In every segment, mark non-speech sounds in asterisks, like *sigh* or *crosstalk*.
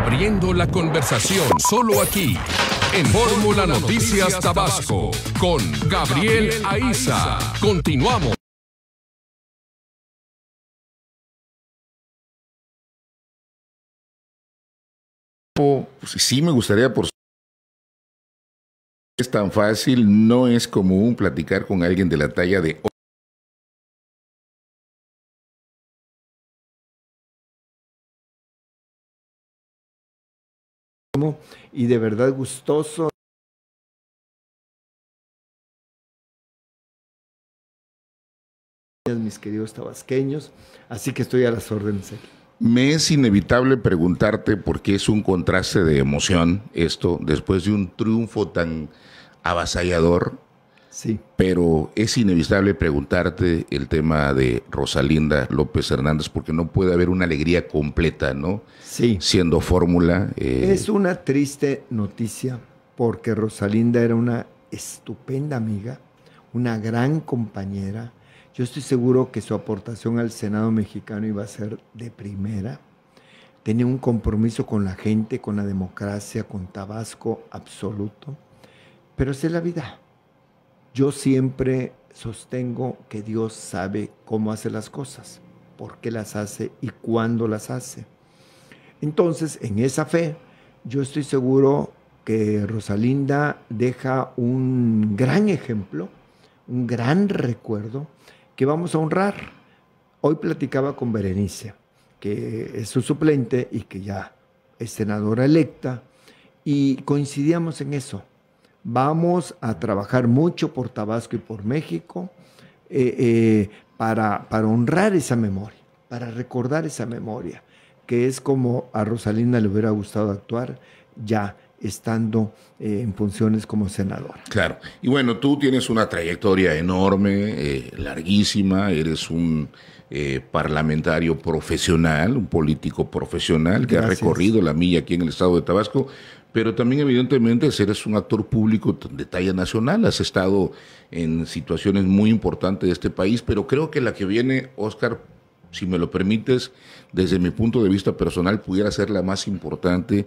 Abriendo la conversación solo aquí, en Fórmula Noticias Tabasco, con Gabriel Aiza. Continuamos. Pues sí, me gustaría por es tan fácil, no es común platicar con alguien de la talla de y de verdad gustoso. mis queridos tabasqueños, así que estoy a las órdenes Me es inevitable preguntarte por qué es un contraste de emoción esto después de un triunfo tan avasallador Sí. Pero es inevitable preguntarte el tema de Rosalinda López Hernández, porque no puede haber una alegría completa, ¿no? Sí. Siendo fórmula. Eh, es una triste noticia, porque Rosalinda era una estupenda amiga, una gran compañera. Yo estoy seguro que su aportación al Senado mexicano iba a ser de primera. Tenía un compromiso con la gente, con la democracia, con Tabasco absoluto. Pero es la vida yo siempre sostengo que Dios sabe cómo hace las cosas, por qué las hace y cuándo las hace. Entonces, en esa fe, yo estoy seguro que Rosalinda deja un gran ejemplo, un gran recuerdo que vamos a honrar. Hoy platicaba con Berenice, que es su suplente y que ya es senadora electa, y coincidíamos en eso. Vamos a trabajar mucho por Tabasco y por México eh, eh, para, honrar esa memoria, para recordar esa memoria, que es como a Rosalina le hubiera gustado actuar ya estando eh, en funciones como senadora. Claro. Y bueno, tú tienes una trayectoria enorme, larguísima, eres un parlamentario profesional, un político profesional que ha recorrido la milla aquí en el estado de Tabasco, pero también evidentemente eres un actor público de talla nacional, has estado en situaciones muy importantes de este país, pero creo que la que viene, Oscar, si me lo permites, desde mi punto de vista personal, pudiera ser la más importante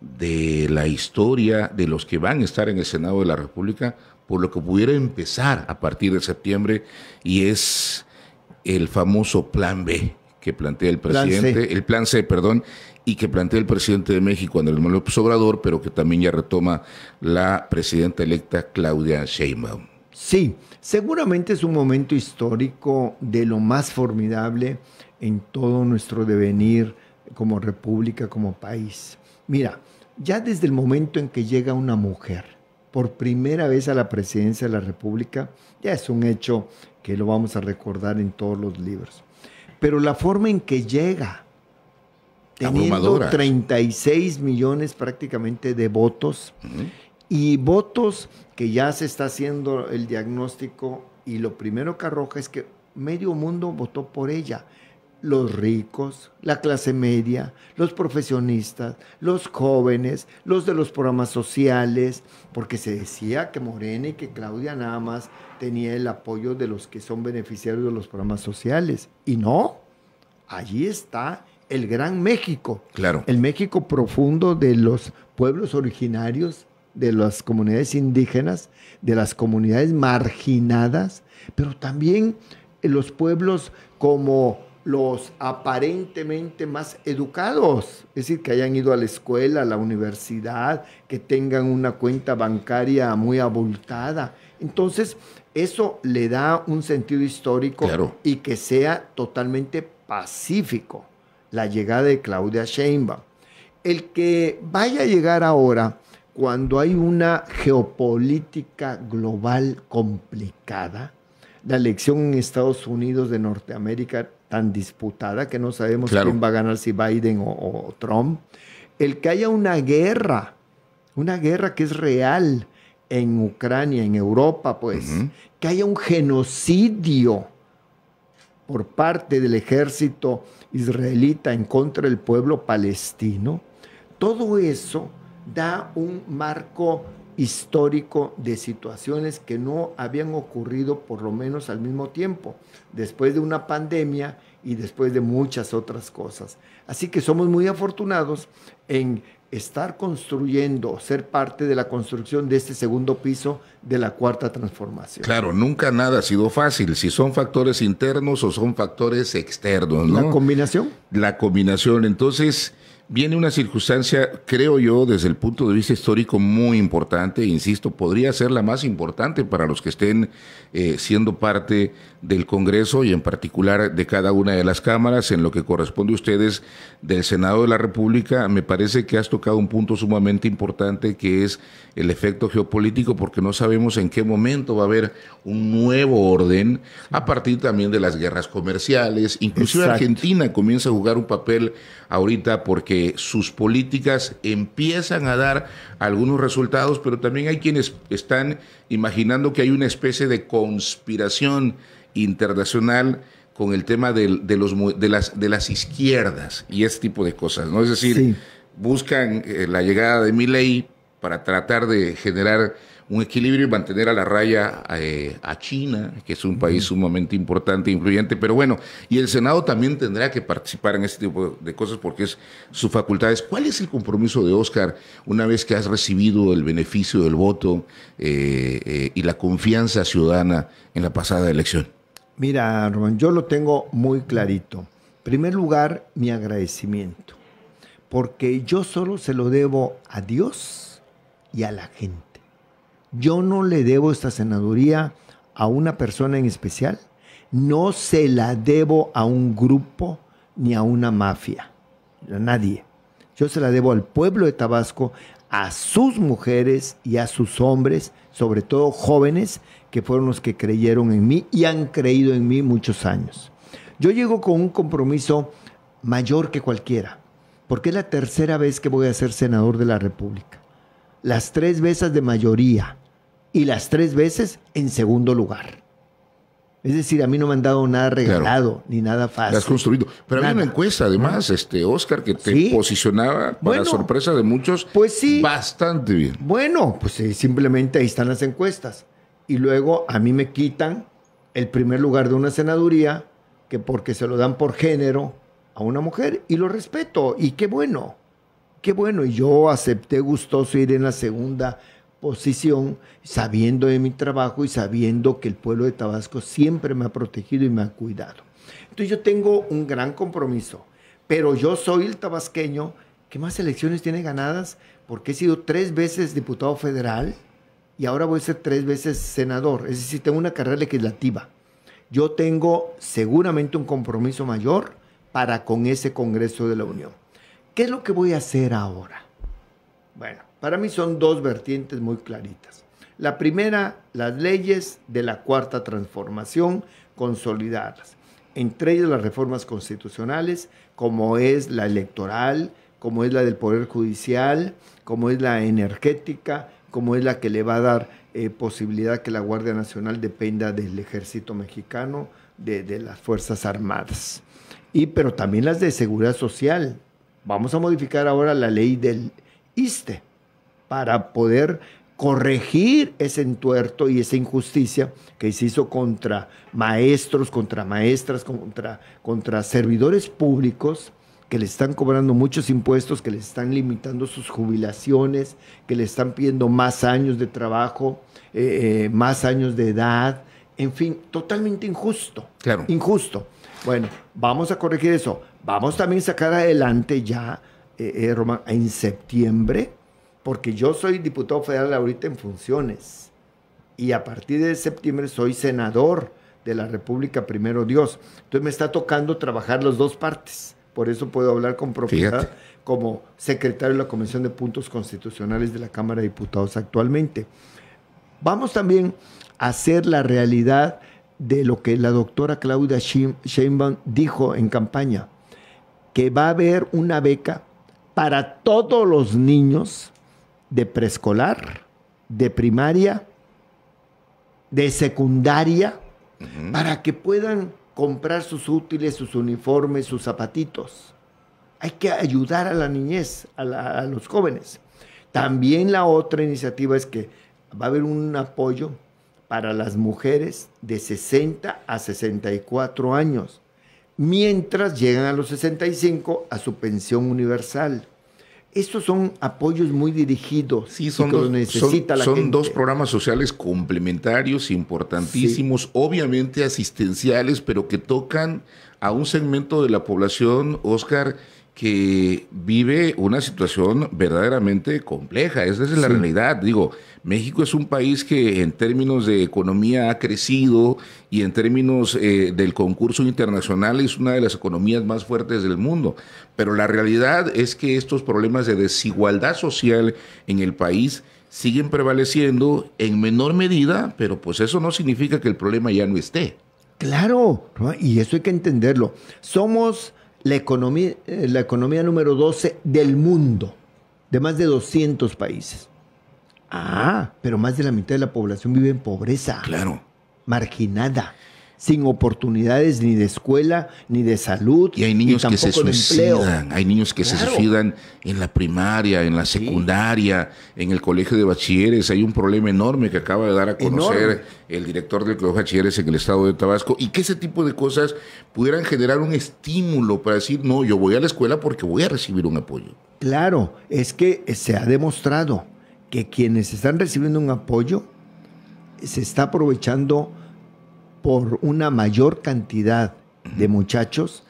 de la historia de los que van a estar en el Senado de la República, por lo que pudiera empezar a partir de septiembre, y es el famoso Plan B que plantea el presidente, el Plan C, perdón, y que plantea el presidente de México, Andrés Manuel López Obrador, pero que también ya retoma la presidenta electa Claudia Sheinbaum. Sí, seguramente es un momento histórico de lo más formidable en todo nuestro devenir como república, como país. Mira, ya desde el momento en que llega una mujer por primera vez a la presidencia de la República, ya es un hecho que lo vamos a recordar en todos los libros. Pero la forma en que llega, teniendo 36 millones prácticamente de votos y votos que ya se está haciendo el diagnóstico y lo primero que arroja es que medio mundo votó por ella. Los ricos, la clase media, los profesionistas, los jóvenes, los de los programas sociales, porque se decía que Morena y que Claudia nada más tenía el apoyo de los que son beneficiarios de los programas sociales. Y no, allí está el Gran México. Claro. El México profundo de los pueblos originarios, de las comunidades indígenas, de las comunidades marginadas, pero también eh, los pueblos como los aparentemente más educados, es decir, que hayan ido a la escuela, a la universidad, que tengan una cuenta bancaria muy abultada. Entonces, eso le da un sentido histórico y que sea totalmente pacífico la llegada de Claudia Sheinbaum. El que vaya a llegar ahora, cuando hay una geopolítica global complicada, la elección en Estados Unidos de Norteamérica tan disputada que no sabemos quién va a ganar, si Biden o, Trump, el que haya una guerra, una guerra que es real en Ucrania, en Europa, pues, que haya un genocidio por parte del ejército israelita en contra del pueblo palestino, todo eso da un marco histórico de situaciones que no habían ocurrido por lo menos al mismo tiempo, después de una pandemia y después de muchas otras cosas. Así que somos muy afortunados en estar construyendo, ser parte de la construcción de este segundo piso de la cuarta transformación. Claro, nunca nada ha sido fácil, si son factores internos o son factores externos. ¿no? La combinación. La combinación. Entonces, viene una circunstancia, creo yo, desde el punto de vista histórico muy importante, insisto, podría ser la más importante para los que estén eh, siendo parte del Congreso y en particular de cada una de las cámaras, en lo que corresponde a ustedes del Senado de la República, me parece que has tocado un punto sumamente importante que es el efecto geopolítico, porque no sabemos en qué momento va a haber un nuevo orden a partir también de las guerras comerciales, Incluso Argentina comienza a jugar un papel ahorita porque eh, sus políticas empiezan a dar algunos resultados, pero también hay quienes están imaginando que hay una especie de conspiración internacional con el tema de, los, de, las, de las izquierdas y ese tipo de cosas, ¿no? Es decir, buscan eh, la llegada de mi ley para tratar de generar un equilibrio y mantener a la raya eh, a China, que es un país sumamente importante e influyente. Pero bueno, y el Senado también tendrá que participar en este tipo de cosas porque es su facultad. ¿Cuál es el compromiso de Oscar una vez que has recibido el beneficio del voto eh, eh, y la confianza ciudadana en la pasada elección? Mira, Román, yo lo tengo muy clarito. En primer lugar, mi agradecimiento, porque yo solo se lo debo a Dios y a la gente. Yo no le debo esta senaduría a una persona en especial, no se la debo a un grupo ni a una mafia, a nadie. Yo se la debo al pueblo de Tabasco, a sus mujeres y a sus hombres, sobre todo jóvenes, que fueron los que creyeron en mí y han creído en mí muchos años. Yo llego con un compromiso mayor que cualquiera, porque es la tercera vez que voy a ser senador de la República las tres veces de mayoría y las tres veces en segundo lugar. Es decir, a mí no me han dado nada regalado ni nada fácil. has construido. Pero a había una encuesta, además, este Oscar, que te posicionaba, para la sorpresa de muchos, pues sí. bastante bien. Bueno, pues eh, simplemente ahí están las encuestas. Y luego a mí me quitan el primer lugar de una senaduría, que porque se lo dan por género a una mujer, y lo respeto, y qué bueno. Qué bueno, y yo acepté gustoso ir en la segunda posición, sabiendo de mi trabajo y sabiendo que el pueblo de Tabasco siempre me ha protegido y me ha cuidado. Entonces yo tengo un gran compromiso, pero yo soy el tabasqueño que más elecciones tiene ganadas porque he sido tres veces diputado federal y ahora voy a ser tres veces senador, es decir, tengo una carrera legislativa. Yo tengo seguramente un compromiso mayor para con ese Congreso de la Unión. ¿Qué es lo que voy a hacer ahora? Bueno, para mí son dos vertientes muy claritas. La primera, las leyes de la cuarta transformación consolidadas, entre ellas las reformas constitucionales, como es la electoral, como es la del Poder Judicial, como es la energética, como es la que le va a dar eh, posibilidad que la Guardia Nacional dependa del ejército mexicano, de, de, las Fuerzas Armadas. Y, pero también las de seguridad social, Vamos a modificar ahora la ley del ISTE para poder corregir ese entuerto y esa injusticia que se hizo contra maestros, contra maestras, contra, contra servidores públicos que le están cobrando muchos impuestos, que le están limitando sus jubilaciones, que le están pidiendo más años de trabajo, eh, eh, más años de edad, en fin, totalmente injusto. Claro. Injusto. Bueno, vamos a corregir eso. Vamos también a sacar adelante ya, eh, eh, Román, en septiembre, porque yo soy diputado federal ahorita en funciones y a partir de septiembre soy senador de la República Primero Dios. Entonces me está tocando trabajar las dos partes. Por eso puedo hablar con propiedad como secretario de la Comisión de Puntos Constitucionales de la Cámara de Diputados actualmente. Vamos también a hacer la realidad de lo que la doctora Claudia Sheinbaum dijo en campaña que va a haber una beca para todos los niños de preescolar, de primaria, de secundaria, para que puedan comprar sus útiles, sus uniformes, sus zapatitos. Hay que ayudar a la niñez, a, a los jóvenes. También la otra iniciativa es que va a haber un apoyo para las mujeres de 60 a 64 años mientras llegan a los 65 a su pensión universal. Estos son apoyos muy dirigidos. Sí, son, que dos, los necesita son, son dos programas sociales complementarios, importantísimos, obviamente asistenciales, pero que tocan a un segmento de la población, Oscar, que vive una situación verdaderamente compleja. Esa es la realidad. Digo, México es un país que en términos de economía ha crecido y en términos eh, del concurso internacional es una de las economías más fuertes del mundo. Pero la realidad es que estos problemas de desigualdad social en el país siguen prevaleciendo en menor medida, pero pues eso no significa que el problema ya no esté. Claro, y eso hay que entenderlo. Somos eh, la economía, número 12 del mundo, de más de 200 países. Ah, pero más de la mitad de la población vive en pobreza. Claro. Marginada sin oportunidades ni de escuela, ni de salud. Y hay niños que se suicidan, hay niños que se suicidan en la primaria, en la secundaria, en el colegio de bachilleres. Hay un problema enorme que acaba de dar a conocer el director del colegio de bachilleres en el estado de Tabasco y que ese tipo de cosas pudieran generar un estímulo para decir, no, yo voy a la escuela porque voy a recibir un apoyo. Claro, es que se ha demostrado que quienes están recibiendo un apoyo se está aprovechando por una mayor cantidad de muchachos,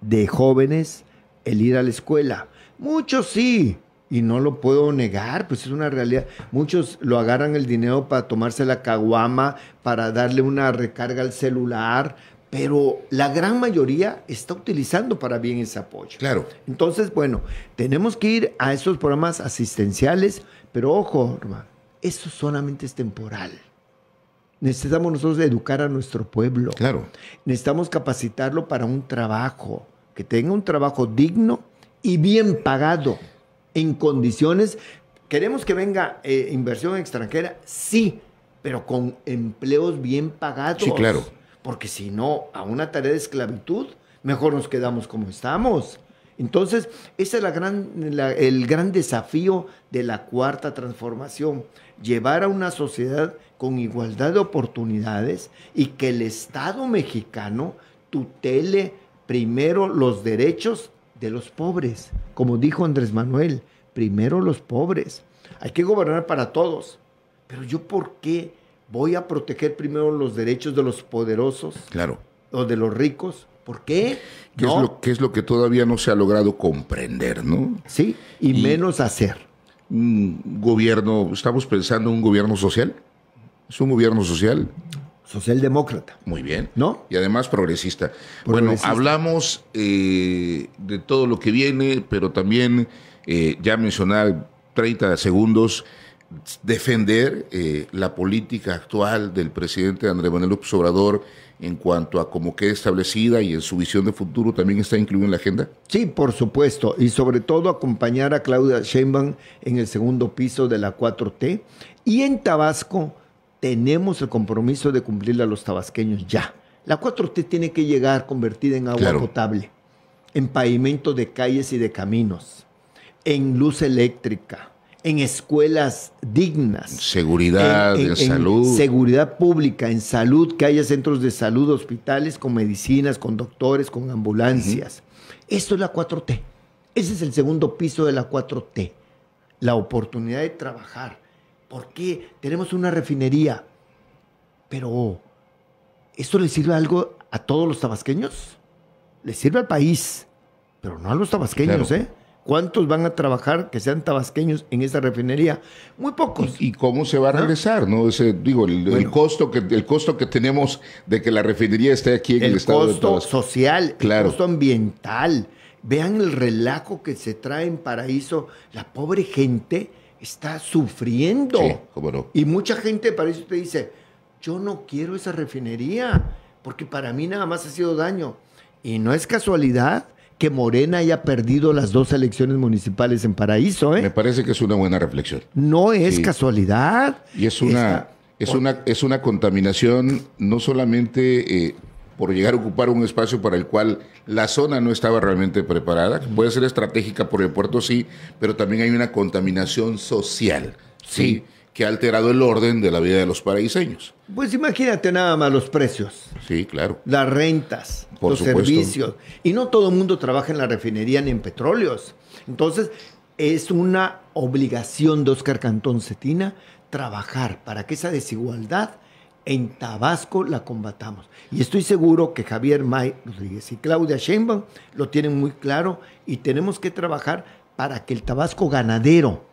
de jóvenes, el ir a la escuela. Muchos sí, y no lo puedo negar, pues es una realidad. Muchos lo agarran el dinero para tomarse la caguama, para darle una recarga al celular, pero la gran mayoría está utilizando para bien ese apoyo. Claro. Entonces, bueno, tenemos que ir a esos programas asistenciales, pero ojo, hermano, eso solamente es temporal necesitamos nosotros educar a nuestro pueblo. Claro. Necesitamos capacitarlo para un trabajo, que tenga un trabajo digno y bien pagado, en condiciones. Queremos que venga eh, inversión extranjera, sí, pero con empleos bien pagados. Sí, claro. Porque si no, a una tarea de esclavitud, mejor nos quedamos como estamos. Entonces, ese es el gran desafío de la cuarta transformación, llevar a una sociedad con igualdad de oportunidades y que el Estado mexicano tutele primero los derechos de los pobres. Como dijo Andrés Manuel, primero los pobres. Hay que gobernar para todos. Pero yo por qué voy a proteger primero los derechos de los poderosos? Claro. O de los ricos. ¿Por qué? ¿Qué, es lo, es lo, que todavía no se ha logrado comprender, no? Sí, y, menos hacer. Un gobierno, estamos pensando en un gobierno social. Es un gobierno social. Socialdemócrata. Muy bien. ¿No? Y además progresista. Bueno, hablamos eh, de todo lo que viene, pero también eh, ya mencionar 30 segundos, defender eh, la política actual del presidente Andrés Manuel López Obrador en cuanto a cómo queda establecida y en su visión de futuro también está incluido en la agenda? Sí, por supuesto, y sobre todo acompañar a Claudia Sheinbaum en el segundo piso de la 4T y en Tabasco tenemos el compromiso de cumplirle a los tabasqueños ya. La 4T tiene que llegar convertida en agua potable, en pavimento de calles y de caminos, en luz eléctrica, en escuelas dignas. Seguridad, en, en salud. seguridad pública, en salud, que haya centros de salud, hospitales con medicinas, con doctores, con ambulancias. Esto es la 4T. Ese es el segundo piso de la 4T. La oportunidad de trabajar, ¿Por qué? Tenemos una refinería. Pero, ¿esto le sirve algo a todos los tabasqueños? Le sirve al país, pero no a los tabasqueños, ¿eh? ¿Cuántos van a trabajar que sean tabasqueños en esa refinería? Muy pocos. ¿Y, cómo se va a ¿Ah? regresar? ¿no? digo, el, costo que, el costo que tenemos de que la refinería esté aquí en el, estado de El costo social, claro. el costo ambiental. Vean el relajo que se trae en Paraíso. La pobre gente está sufriendo. Y mucha gente para eso te dice, yo no quiero esa refinería, porque para mí nada más ha sido daño. Y no es casualidad que Morena haya perdido las dos elecciones municipales en Paraíso. ¿eh? Me parece que es una buena reflexión. No es casualidad. Y es una, es, una, es una contaminación no solamente eh, por llegar a ocupar un espacio para el cual la zona no estaba realmente preparada, puede ser estratégica por el puerto, sí, pero también hay una contaminación social, sí, que ha alterado el orden de la vida de los paraíseños. Pues imagínate nada más los precios. Sí, claro. Las rentas, los servicios. Y no todo el mundo trabaja en la refinería ni en petróleos. Entonces, es una obligación de Oscar Cantón Cetina trabajar para que esa desigualdad en Tabasco la combatamos. Y estoy seguro que Javier May Rodríguez y Claudia Sheinbaum lo tienen muy claro y tenemos que trabajar para que el Tabasco ganadero,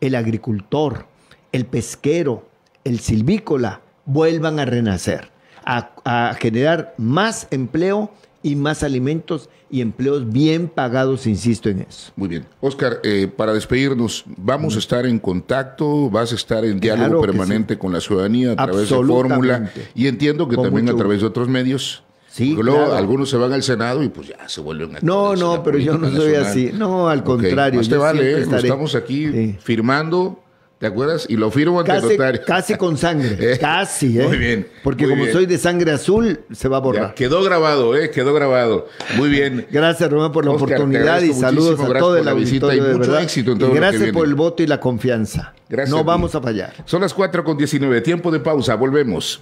el agricultor, el pesquero, el silvícola vuelvan a renacer, a, a generar más empleo y más alimentos y empleos bien pagados, insisto en eso. Muy bien. Oscar, eh, para despedirnos, vamos a estar en contacto, vas a estar en diálogo permanente con la ciudadanía a través de Fórmula y entiendo que también a través de otros medios. Sí, luego algunos se van al Senado y pues ya se vuelven a No, no, pero yo no soy así. No, al contrario. Te vale, ¿eh? estamos aquí firmando ¿Te acuerdas? Y lo firmo ante el notario. Casi con sangre. *laughs* Eh. Casi, ¿eh? Muy bien. Porque como soy de sangre azul, se va a borrar. quedó grabado, ¿eh? Quedó grabado. Muy bien. Gracias, Román, por la oportunidad y saludos a toda la visita y mucho éxito en todo y Gracias por el voto y la confianza. No vamos a fallar. Son las 4 con 19. Tiempo de pausa. Volvemos.